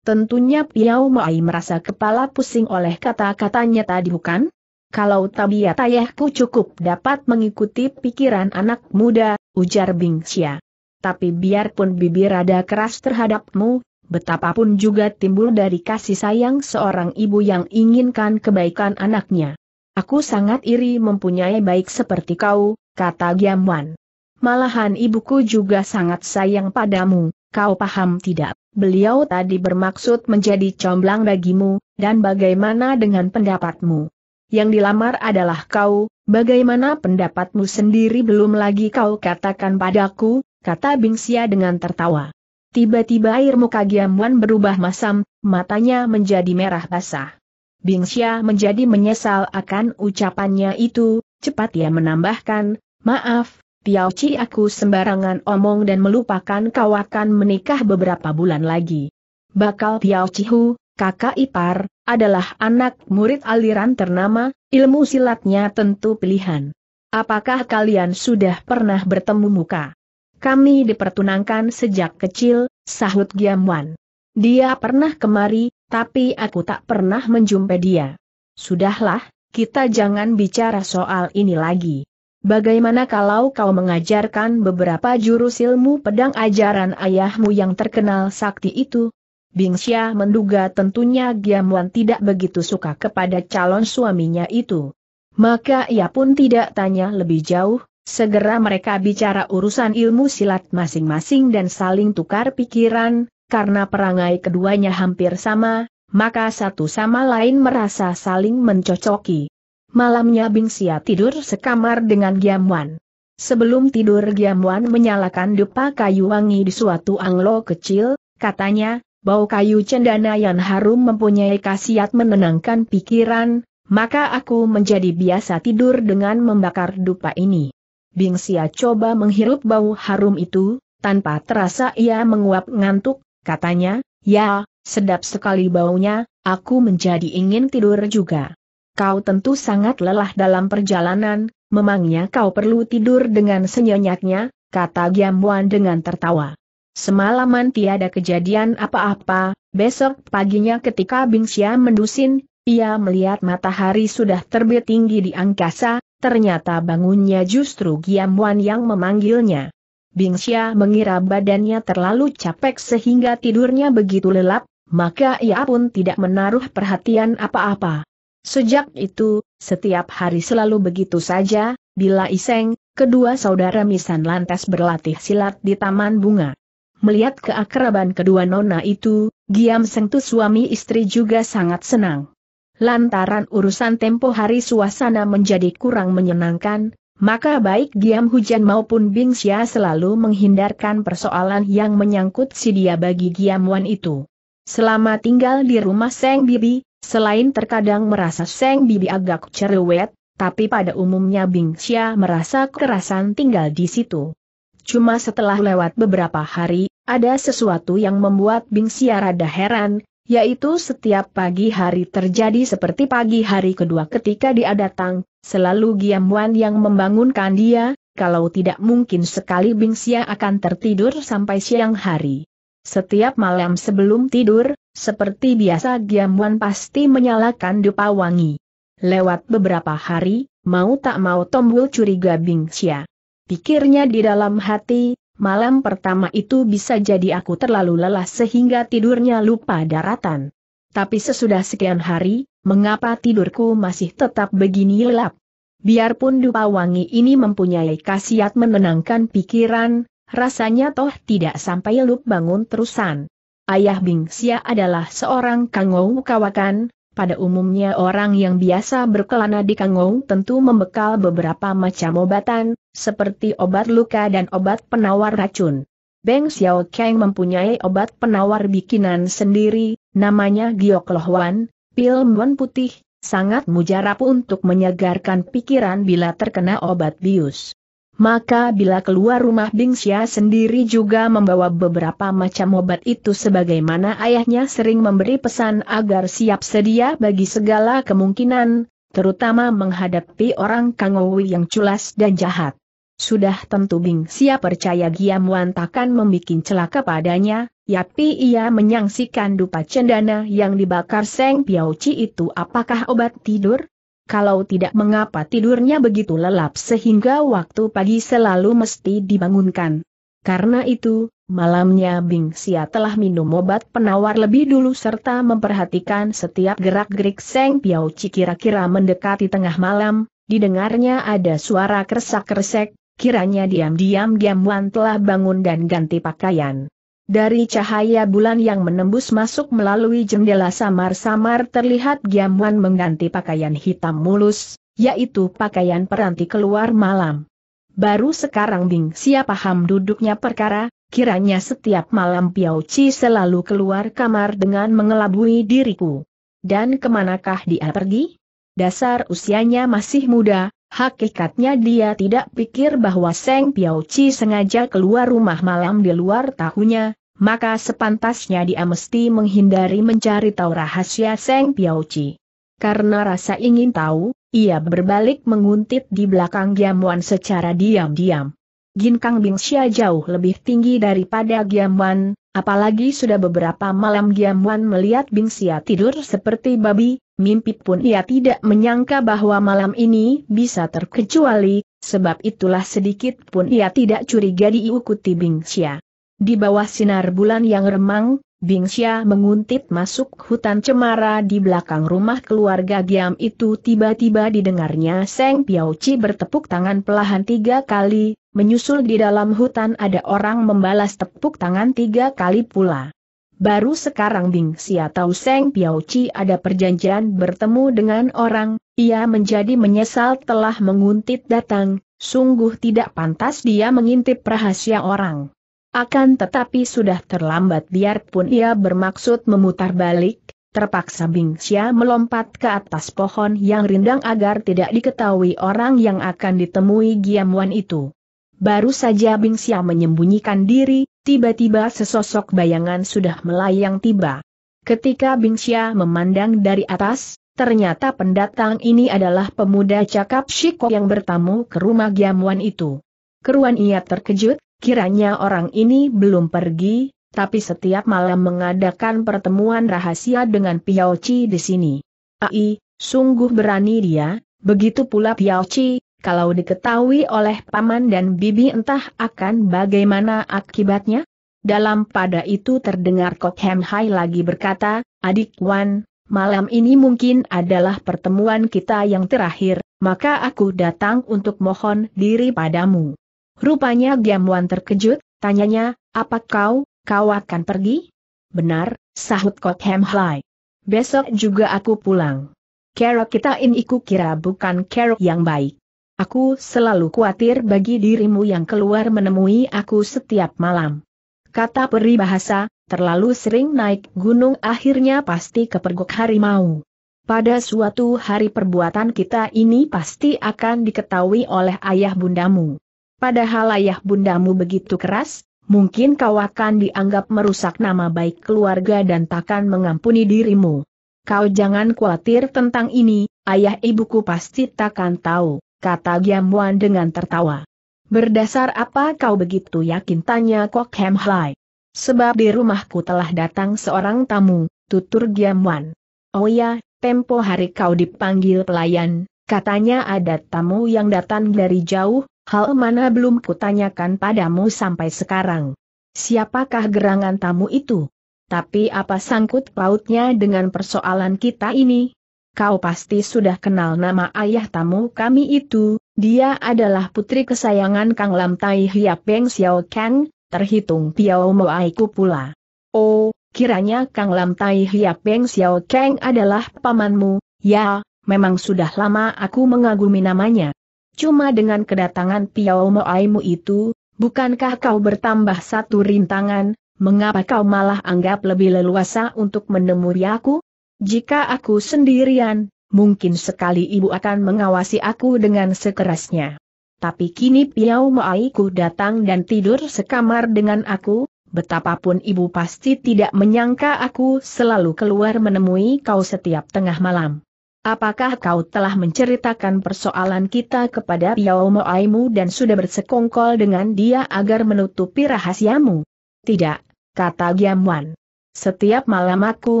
Speaker 1: Tentunya Piao Mai merasa kepala pusing oleh kata-katanya tadi bukan? Kalau tabiat ayahku cukup dapat mengikuti pikiran anak muda, ujar Bingxia. Tapi biarpun bibir ada keras terhadapmu, betapapun juga timbul dari kasih sayang seorang ibu yang inginkan kebaikan anaknya. Aku sangat iri mempunyai baik seperti kau, kata Wan. Malahan ibuku juga sangat sayang padamu, Kau paham tidak? Beliau tadi bermaksud menjadi comblang bagimu, dan bagaimana dengan pendapatmu? Yang dilamar adalah kau, bagaimana pendapatmu sendiri belum lagi kau katakan padaku, kata Bingsia dengan tertawa. Tiba-tiba air muka Giamuan berubah masam, matanya menjadi merah basah. Bingsia menjadi menyesal akan ucapannya itu, cepat ia menambahkan, maaf, Piao Chi aku sembarangan omong dan melupakan kau akan menikah beberapa bulan lagi. Bakal Piao Cihu, kakak ipar, adalah anak murid aliran ternama, ilmu silatnya tentu pilihan. Apakah kalian sudah pernah bertemu muka? Kami dipertunangkan sejak kecil, sahut Giam Wan. Dia pernah kemari, tapi aku tak pernah menjumpai dia. Sudahlah, kita jangan bicara soal ini lagi. Bagaimana kalau kau mengajarkan beberapa jurus ilmu pedang ajaran ayahmu yang terkenal sakti itu? Bingxia menduga tentunya Wan tidak begitu suka kepada calon suaminya itu. Maka ia pun tidak tanya lebih jauh, segera mereka bicara urusan ilmu silat masing-masing dan saling tukar pikiran, karena perangai keduanya hampir sama, maka satu sama lain merasa saling mencocoki. Malamnya Bing Xia tidur sekamar dengan Giamwan. Sebelum tidur Giamwan menyalakan dupa kayu wangi di suatu anglo kecil, katanya, bau kayu cendana yang harum mempunyai khasiat menenangkan pikiran, maka aku menjadi biasa tidur dengan membakar dupa ini. Bing Xia coba menghirup bau harum itu, tanpa terasa ia menguap ngantuk, katanya, ya, sedap sekali baunya, aku menjadi ingin tidur juga. Kau tentu sangat lelah dalam perjalanan, memangnya kau perlu tidur dengan senyanyaknya, kata Wan dengan tertawa. Semalaman tiada kejadian apa-apa, besok paginya ketika Bingxia mendusin, ia melihat matahari sudah terbit tinggi di angkasa, ternyata bangunnya justru Wan yang memanggilnya. Bingxia mengira badannya terlalu capek sehingga tidurnya begitu lelap, maka ia pun tidak menaruh perhatian apa-apa. Sejak itu, setiap hari selalu begitu saja, bila iseng, kedua saudara Misan lantas berlatih silat di taman bunga. Melihat keakraban kedua nona itu, Giam Sengtu suami istri juga sangat senang. Lantaran urusan tempo hari suasana menjadi kurang menyenangkan, maka baik Giam Hujan maupun Bing Xia selalu menghindarkan persoalan yang menyangkut si dia bagi Giam Wan itu. Selama tinggal di rumah Seng Bibi, Selain terkadang merasa Seng Bibi agak cerewet, tapi pada umumnya Bing Xia merasa kerasan tinggal di situ. Cuma setelah lewat beberapa hari, ada sesuatu yang membuat Bing Xia rada heran, yaitu setiap pagi hari terjadi seperti pagi hari kedua ketika dia datang, selalu Giam Wan yang membangunkan dia, kalau tidak mungkin sekali Bing Xia akan tertidur sampai siang hari. Setiap malam sebelum tidur, seperti biasa Giamwan pasti menyalakan dupa wangi. Lewat beberapa hari, mau tak mau tombol curiga Bing Bingxia. Pikirnya di dalam hati, malam pertama itu bisa jadi aku terlalu lelah sehingga tidurnya lupa daratan. Tapi sesudah sekian hari, mengapa tidurku masih tetap begini lelap? Biarpun dupa wangi ini mempunyai khasiat menenangkan pikiran, rasanya toh tidak sampai lup bangun terusan. Ayah Bing Xia adalah seorang kangou kawakan, pada umumnya orang yang biasa berkelana di Kangou tentu membekal beberapa macam obatan, seperti obat luka dan obat penawar racun. Beng Xiao Kang mempunyai obat penawar bikinan sendiri, namanya Giok Wan, pil muan putih, sangat mujarab untuk menyegarkan pikiran bila terkena obat bius maka bila keluar rumah Bingxia sendiri juga membawa beberapa macam obat itu sebagaimana ayahnya sering memberi pesan agar siap sedia bagi segala kemungkinan, terutama menghadapi orang Kangowi yang culas dan jahat. Sudah tentu Bingxia percaya Giamuan takkan membuat celaka padanya, tapi ia menyangsikan dupa cendana yang dibakar Seng Piauci itu apakah obat tidur? kalau tidak mengapa tidurnya begitu lelap sehingga waktu pagi selalu mesti dibangunkan. Karena itu, malamnya Bing Xia telah minum obat penawar lebih dulu serta memperhatikan setiap gerak-gerik Seng Piao Chi kira-kira mendekati tengah malam, didengarnya ada suara kersak-kersek, kiranya diam-diam Giam Wan telah bangun dan ganti pakaian. Dari cahaya bulan yang menembus masuk melalui jendela samar-samar terlihat Giamwan mengganti pakaian hitam mulus, yaitu pakaian peranti keluar malam. Baru sekarang Bing siapa paham duduknya perkara, kiranya setiap malam Piao Chi selalu keluar kamar dengan mengelabui diriku. Dan kemanakah dia pergi? Dasar usianya masih muda, Hakikatnya dia tidak pikir bahwa Seng Piao Chi sengaja keluar rumah malam di luar tahunya, maka sepantasnya dia mesti menghindari mencari tahu rahasia Seng Piauci. Karena rasa ingin tahu, ia berbalik menguntit di belakang Giamuan secara diam-diam. Ginkang Bingxia jauh lebih tinggi daripada Giamuan, apalagi sudah beberapa malam Giamuan melihat Bingxia tidur seperti babi, mimpi pun ia tidak menyangka bahwa malam ini bisa terkecuali, sebab itulah sedikit pun ia tidak curiga diikuti Bingxia. Di bawah sinar bulan yang remang, Xia menguntit masuk hutan cemara di belakang rumah keluarga diam itu tiba-tiba didengarnya Seng Piauci bertepuk tangan pelahan tiga kali, menyusul di dalam hutan ada orang membalas tepuk tangan tiga kali pula. Baru sekarang Xia tahu Seng Piauci ada perjanjian bertemu dengan orang, ia menjadi menyesal telah menguntit datang, sungguh tidak pantas dia mengintip rahasia orang. Akan tetapi sudah terlambat biarpun ia bermaksud memutar balik, Terpaksa Bingxia melompat ke atas pohon yang rindang agar tidak diketahui orang yang akan ditemui Wan itu. Baru saja Bingxia menyembunyikan diri, tiba-tiba sesosok bayangan sudah melayang tiba. Ketika Bingxia memandang dari atas, ternyata pendatang ini adalah pemuda cakap Shiko yang bertamu ke rumah Wan itu. Keruan ia terkejut, Kiranya orang ini belum pergi, tapi setiap malam mengadakan pertemuan rahasia dengan Piao Chi di sini. Ai, sungguh berani dia, begitu pula Piao Chi, kalau diketahui oleh paman dan bibi entah akan bagaimana akibatnya? Dalam pada itu terdengar Kok Hem Hai lagi berkata, Adik Wan, malam ini mungkin adalah pertemuan kita yang terakhir, maka aku datang untuk mohon diri padamu. Rupanya Giamwan terkejut, tanyanya, apa kau, kau akan pergi? Benar, sahut Kot Hem Hai. Besok juga aku pulang. Kerok kita ini kira bukan kerok yang baik. Aku selalu khawatir bagi dirimu yang keluar menemui aku setiap malam. Kata peri bahasa, terlalu sering naik gunung akhirnya pasti kepergok harimau. Pada suatu hari perbuatan kita ini pasti akan diketahui oleh ayah bundamu padahal ayah bundamu begitu keras, mungkin kau akan dianggap merusak nama baik keluarga dan takkan mengampuni dirimu. Kau jangan khawatir tentang ini, ayah ibuku pasti takkan tahu, kata Giamwan dengan tertawa. Berdasar apa kau begitu yakin tanya Kok Hem Hai? Sebab di rumahku telah datang seorang tamu, tutur Giamwan. Oh ya, tempo hari kau dipanggil pelayan, katanya ada tamu yang datang dari jauh, Hal mana belum kutanyakan padamu sampai sekarang. Siapakah gerangan tamu itu? Tapi apa sangkut pautnya dengan persoalan kita ini? Kau pasti sudah kenal nama ayah tamu kami itu, dia adalah putri kesayangan Kang Lam Tai Hiap Beng Xiao Kang, terhitung Piao Moaiku pula. Oh, kiranya Kang Lam Tai Hiap Beng Xiao Kang adalah pamanmu, ya, memang sudah lama aku mengagumi namanya. Cuma dengan kedatangan Piao Moaimu itu, bukankah kau bertambah satu rintangan, mengapa kau malah anggap lebih leluasa untuk menemui aku? Jika aku sendirian, mungkin sekali ibu akan mengawasi aku dengan sekerasnya. Tapi kini Piau Moaiku datang dan tidur sekamar dengan aku, betapapun ibu pasti tidak menyangka aku selalu keluar menemui kau setiap tengah malam. Apakah kau telah menceritakan persoalan kita kepada Piao Moaimu dan sudah bersekongkol dengan dia agar menutupi rahasiamu? Tidak, kata Giamwan. Setiap malam aku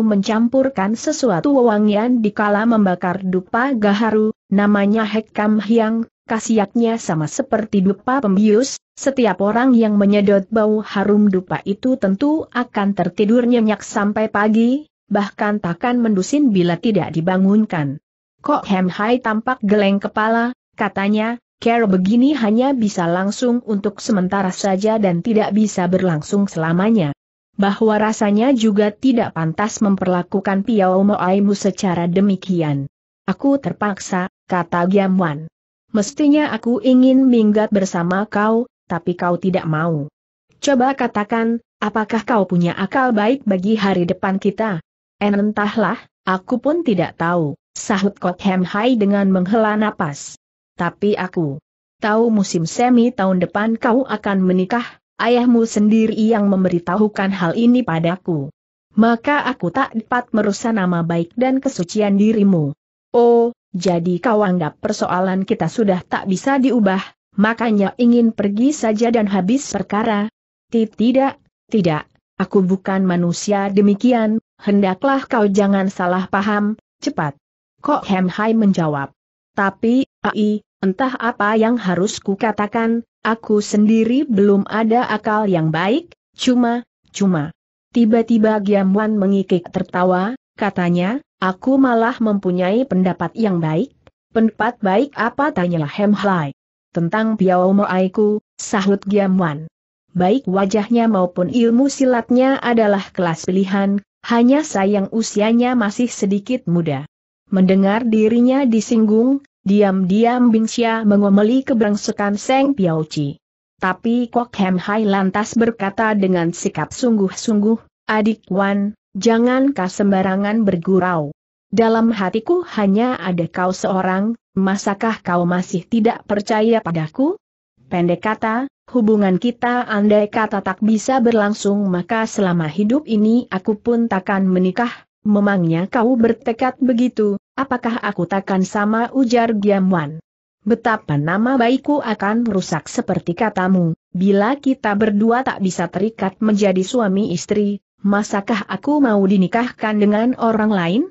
Speaker 1: mencampurkan sesuatu wewangian di kala membakar dupa gaharu, namanya Hekam Hyang, kasiatnya sama seperti dupa pembius, setiap orang yang menyedot bau harum dupa itu tentu akan tertidur nyenyak sampai pagi, bahkan takkan mendusin bila tidak dibangunkan. Kok Hem Hai tampak geleng kepala, katanya, care begini hanya bisa langsung untuk sementara saja dan tidak bisa berlangsung selamanya. Bahwa rasanya juga tidak pantas memperlakukan Piao Moaimu secara demikian. Aku terpaksa, kata Giamwan. Mestinya aku ingin minggat bersama kau, tapi kau tidak mau. Coba katakan, apakah kau punya akal baik bagi hari depan kita? Entahlah, aku pun tidak tahu, sahut Kot Hem Hai dengan menghela napas. Tapi aku tahu musim semi tahun depan kau akan menikah, ayahmu sendiri yang memberitahukan hal ini padaku. Maka aku tak dapat merusak nama baik dan kesucian dirimu. Oh, jadi kau anggap persoalan kita sudah tak bisa diubah, makanya ingin pergi saja dan habis perkara? Tidak, tidak, aku bukan manusia demikian, hendaklah kau jangan salah paham, cepat. Kok Hem Hai menjawab. Tapi, ai, entah apa yang harus kukatakan, aku sendiri belum ada akal yang baik, cuma, cuma. Tiba-tiba Wan mengikik tertawa, katanya, aku malah mempunyai pendapat yang baik. Pendapat baik apa tanyalah Hem Hai. Tentang Piao Moaiku, sahut Wan. Baik wajahnya maupun ilmu silatnya adalah kelas pilihan, hanya sayang usianya masih sedikit muda. Mendengar dirinya disinggung, diam-diam Bingxia mengomeli keberangsekan Seng Piauci. Tapi Kok Hem Hai lantas berkata dengan sikap sungguh-sungguh, Adik Wan, jangan kau sembarangan bergurau. Dalam hatiku hanya ada kau seorang, masakah kau masih tidak percaya padaku? Pendek kata, hubungan kita andai kata tak bisa berlangsung maka selama hidup ini aku pun takkan menikah, memangnya kau bertekad begitu, apakah aku takkan sama ujar Giamwan. Betapa nama baikku akan rusak seperti katamu, bila kita berdua tak bisa terikat menjadi suami istri, masakah aku mau dinikahkan dengan orang lain?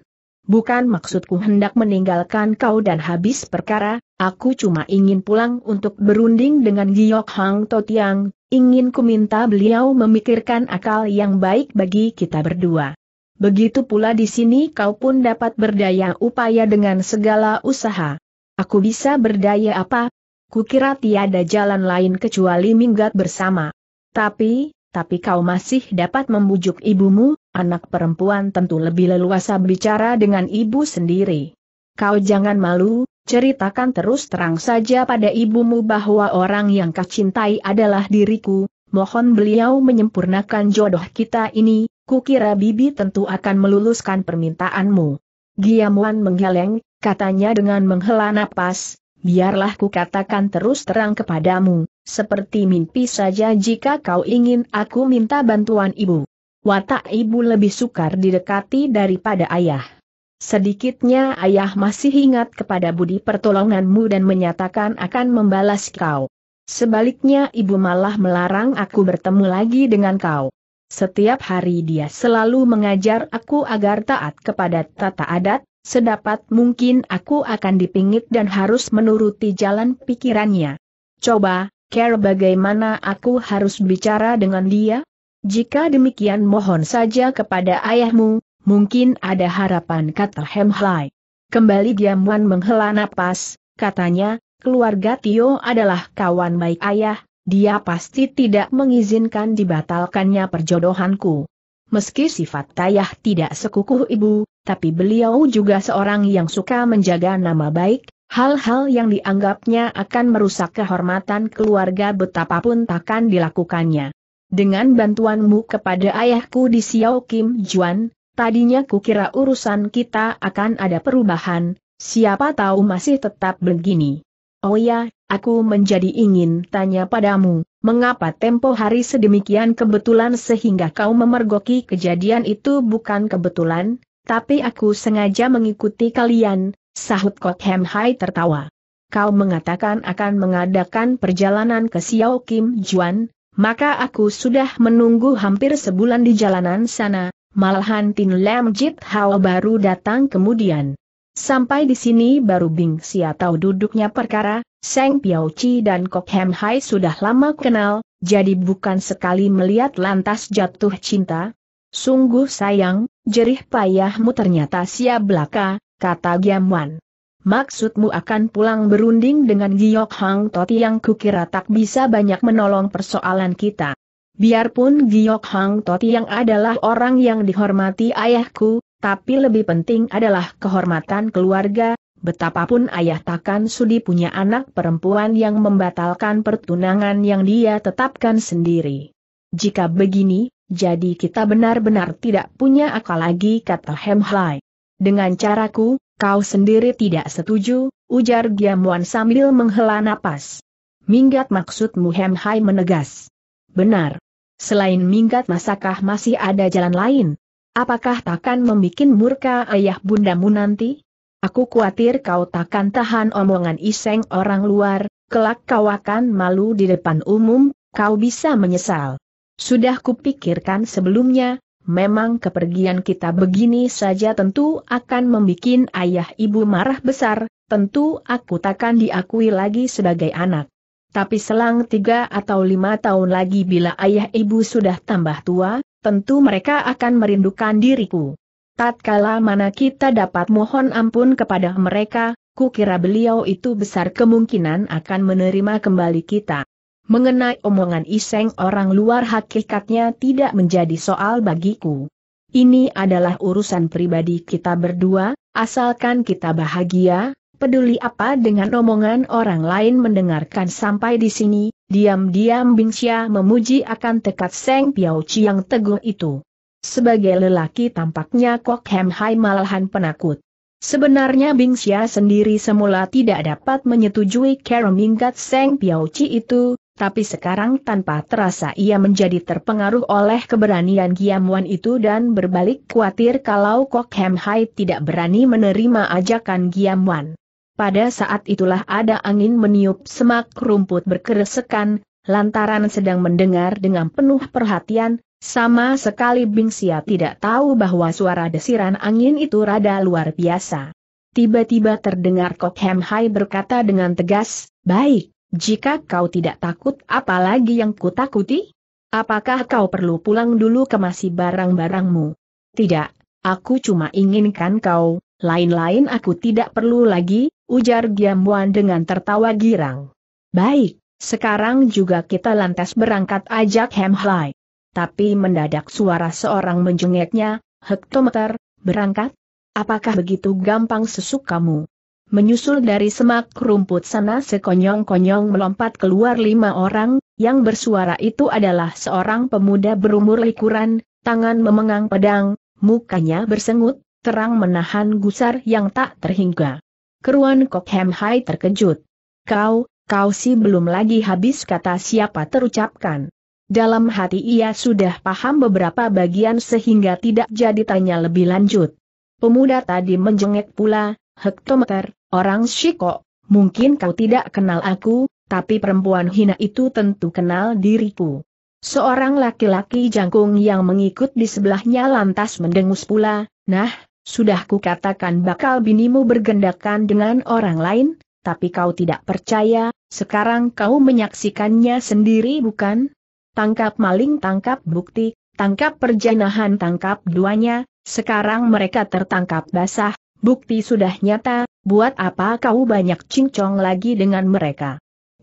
Speaker 1: Bukan maksudku hendak meninggalkan kau dan habis perkara, aku cuma ingin pulang untuk berunding dengan Giok Hang Totiang, ingin ku minta beliau memikirkan akal yang baik bagi kita berdua. Begitu pula di sini kau pun dapat berdaya upaya dengan segala usaha. Aku bisa berdaya apa? Kukira tiada jalan lain kecuali minggat bersama. Tapi, tapi kau masih dapat membujuk ibumu, anak perempuan tentu lebih leluasa bicara dengan ibu sendiri. Kau jangan malu, ceritakan terus terang saja pada ibumu bahwa orang yang kau cintai adalah diriku, mohon beliau menyempurnakan jodoh kita ini, kukira bibi tentu akan meluluskan permintaanmu. Giamuan menggeleng, katanya dengan menghela napas, biarlah ku katakan terus terang kepadamu, seperti mimpi saja jika kau ingin aku minta bantuan ibu watak ibu lebih sukar didekati daripada ayah. Sedikitnya ayah masih ingat kepada budi pertolonganmu dan menyatakan akan membalas kau. Sebaliknya ibu malah melarang aku bertemu lagi dengan kau. Setiap hari dia selalu mengajar aku agar taat kepada tata adat, sedapat mungkin aku akan dipingit dan harus menuruti jalan pikirannya. Coba, care bagaimana aku harus bicara dengan dia? Jika demikian mohon saja kepada ayahmu, mungkin ada harapan kata Hem Kembali diamuan menghela napas, katanya, keluarga Tio adalah kawan baik ayah, dia pasti tidak mengizinkan dibatalkannya perjodohanku. Meski sifat Tayah tidak sekukuh ibu, tapi beliau juga seorang yang suka menjaga nama baik, hal-hal yang dianggapnya akan merusak kehormatan keluarga betapapun takkan dilakukannya. Dengan bantuanmu kepada ayahku di Xiao Kim Juan, tadinya kukira urusan kita akan ada perubahan, siapa tahu masih tetap begini. Oh ya, aku menjadi ingin tanya padamu, mengapa tempo hari sedemikian kebetulan sehingga kau memergoki kejadian itu bukan kebetulan, tapi aku sengaja mengikuti kalian, sahut Hem Hai tertawa. Kau mengatakan akan mengadakan perjalanan ke Xiao Kim Juan, maka aku sudah menunggu hampir sebulan di jalanan sana, malahan Tin Lam Jit Hao baru datang kemudian. Sampai di sini baru Bing Bingsia tahu duduknya perkara, Seng Piao Chi dan Kok Hem Hai sudah lama kenal, jadi bukan sekali melihat lantas jatuh cinta. Sungguh sayang, jerih payahmu ternyata sia belaka, kata Wan. Maksudmu akan pulang berunding dengan Giok Hang Toti yang kukira tak bisa banyak menolong persoalan kita. Biarpun Giok Hang Toti yang adalah orang yang dihormati ayahku, tapi lebih penting adalah kehormatan keluarga, betapapun ayah takkan sudi punya anak perempuan yang membatalkan pertunangan yang dia tetapkan sendiri. Jika begini, jadi kita benar-benar tidak punya akal lagi kata Hemhlai. Dengan caraku, Kau sendiri tidak setuju, ujar Giamuan sambil menghela napas. Minggat maksudmu Hem Hai menegas. Benar. Selain minggat masakah masih ada jalan lain? Apakah takkan membuat murka ayah bundamu nanti? Aku khawatir kau takkan tahan omongan iseng orang luar, kelak kau akan malu di depan umum, kau bisa menyesal. Sudah kupikirkan sebelumnya, memang kepergian kita begini saja tentu akan membuat ayah ibu marah besar, tentu aku takkan diakui lagi sebagai anak. Tapi selang tiga atau lima tahun lagi bila ayah ibu sudah tambah tua, tentu mereka akan merindukan diriku. Tatkala mana kita dapat mohon ampun kepada mereka, kukira beliau itu besar kemungkinan akan menerima kembali kita. Mengenai omongan iseng orang luar hakikatnya tidak menjadi soal bagiku. Ini adalah urusan pribadi kita berdua, asalkan kita bahagia, peduli apa dengan omongan orang lain mendengarkan sampai di sini, diam-diam Bingxia memuji akan tekad Seng Piao yang teguh itu. Sebagai lelaki tampaknya Kok Hem Hai malahan penakut. Sebenarnya Bingxia sendiri semula tidak dapat menyetujui Kero Minggat Seng Piao Chi itu, tapi sekarang tanpa terasa ia menjadi terpengaruh oleh keberanian Giam Wan itu dan berbalik khawatir kalau Kok Hem Hai tidak berani menerima ajakan Giam Wan. Pada saat itulah ada angin meniup semak rumput berkeresekan, lantaran sedang mendengar dengan penuh perhatian, sama sekali Bingsia tidak tahu bahwa suara desiran angin itu rada luar biasa. Tiba-tiba terdengar Kok Hem Hai berkata dengan tegas, Baik, jika kau tidak takut apalagi yang kutakuti? Apakah kau perlu pulang dulu ke masih barang-barangmu? Tidak, aku cuma inginkan kau, lain-lain aku tidak perlu lagi, ujar Giamuan dengan tertawa girang. Baik, sekarang juga kita lantas berangkat ajak Hem Tapi mendadak suara seorang menjengeknya, hektometer, berangkat? Apakah begitu gampang sesukamu? Menyusul dari semak rumput sana sekonyong-konyong melompat keluar lima orang, yang bersuara itu adalah seorang pemuda berumur likuran, tangan memengang pedang, mukanya bersengut, terang menahan gusar yang tak terhingga. Keruan Kok Hem Hai terkejut. Kau, kau sih belum lagi habis kata siapa terucapkan. Dalam hati ia sudah paham beberapa bagian sehingga tidak jadi tanya lebih lanjut. Pemuda tadi menjengek pula, hektometer, orang Shiko, mungkin kau tidak kenal aku, tapi perempuan hina itu tentu kenal diriku. Seorang laki-laki jangkung yang mengikut di sebelahnya lantas mendengus pula, nah, sudah kukatakan bakal binimu bergendakan dengan orang lain, tapi kau tidak percaya, sekarang kau menyaksikannya sendiri bukan? Tangkap maling tangkap bukti, tangkap perjanahan tangkap duanya, sekarang mereka tertangkap basah, Bukti sudah nyata, buat apa kau banyak cincong lagi dengan mereka?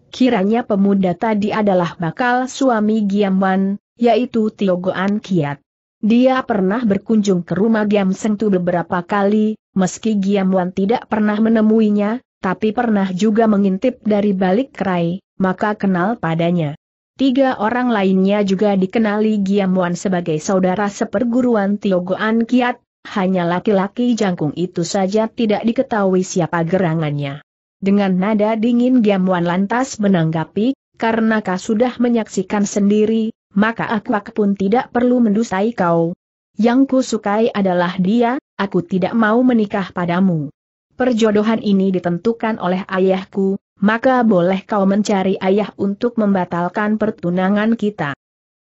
Speaker 1: Kiranya pemuda tadi adalah bakal suami Giamwan, yaitu Tiogoan Kiat. Dia pernah berkunjung ke rumah Giam Sengtu beberapa kali, meski Giamwan tidak pernah menemuinya, tapi pernah juga mengintip dari balik kerai, maka kenal padanya. Tiga orang lainnya juga dikenali Giamwan sebagai saudara seperguruan Tiogoan Kiat, hanya laki-laki jangkung itu saja tidak diketahui siapa gerangannya. Dengan nada dingin Giamwan lantas menanggapi, karena kau sudah menyaksikan sendiri, maka aku, aku pun tidak perlu mendustai kau. Yang ku sukai adalah dia, aku tidak mau menikah padamu. Perjodohan ini ditentukan oleh ayahku, maka boleh kau mencari ayah untuk membatalkan pertunangan kita.